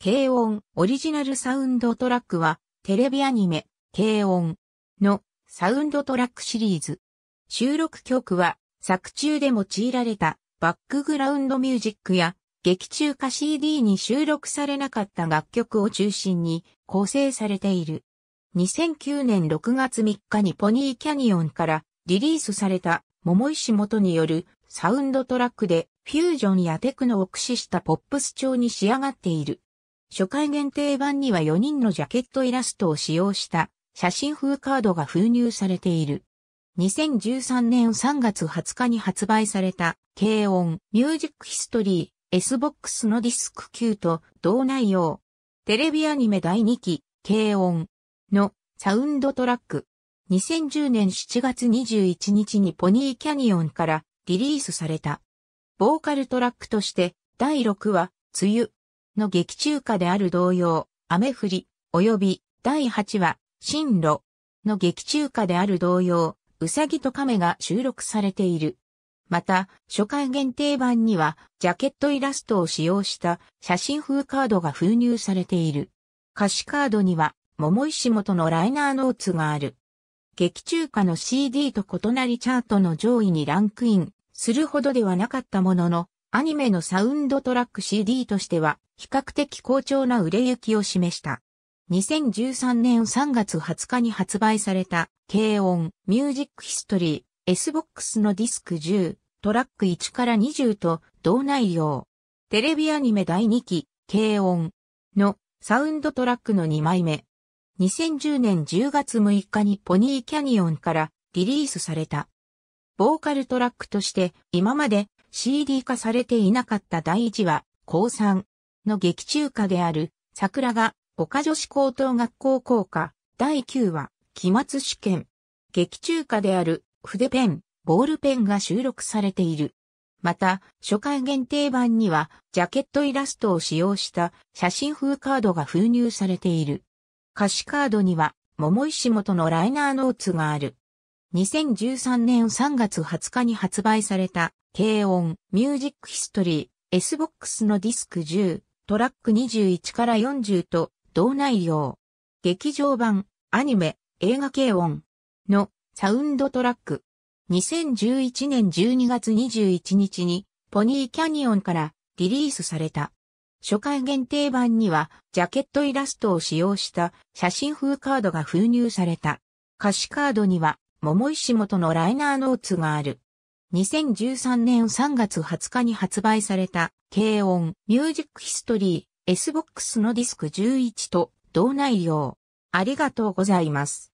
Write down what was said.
軽音オリジナルサウンドトラックは、テレビアニメ、軽音のサウンドトラックシリーズ。収録曲は、作中で用いられたバックグラウンドミュージックや、劇中歌 CD に収録されなかった楽曲を中心に構成されている。2009年6月3日にポニーキャニオンからリリースされた桃石元によるサウンドトラックでフュージョンやテクノを駆使したポップス調に仕上がっている。初回限定版には4人のジャケットイラストを使用した写真風カードが封入されている。2013年3月20日に発売された、軽音ミュージックヒストリー S-Box のディスク9と同内容。テレビアニメ第2期、軽音のサウンドトラック。2010年7月21日にポニーキャニオンからリリースされた。ボーカルトラックとして、第6話、梅雨の劇中歌である同様、雨降り、及び、第8話、進路の劇中歌である同様、うさぎと亀が収録されている。また、初回限定版には、ジャケットイラストを使用した写真風カードが封入されている。歌詞カードには、桃石元のライナーノーツがある。劇中歌の CD と異なりチャートの上位にランクインするほどではなかったものの、アニメのサウンドトラック CD としては比較的好調な売れ行きを示した。2013年3月20日に発売された、軽音、ミュージックヒストリー、SBOX のディスク10、トラック1から20と、同内容。テレビアニメ第2期、軽音のサウンドトラックの2枚目。2010年10月6日にポニーキャニオンからリリースされた。ボーカルトラックとして今まで CD 化されていなかった第1話、高3の劇中歌である、桜が、岡女子高等学校校歌、第9話、期末試験。劇中歌である、筆ペン、ボールペンが収録されている。また、初回限定版には、ジャケットイラストを使用した写真風カードが封入されている。歌詞カードには、桃石本のライナーノーツがある。2013年3月20日に発売された、軽音、ミュージックヒストリー、S-BOX のディスク10、トラック21から40と、同内容。劇場版、アニメ、映画軽音のサウンドトラック。2011年12月21日に、ポニーキャニオンからリリースされた。初回限定版には、ジャケットイラストを使用した写真風カードが封入された。歌詞カードには、桃石元のライナーノーツがある。2013年3月20日に発売された、軽音ミュージックヒストリー S-BOX のディスク11と同内容。ありがとうございます。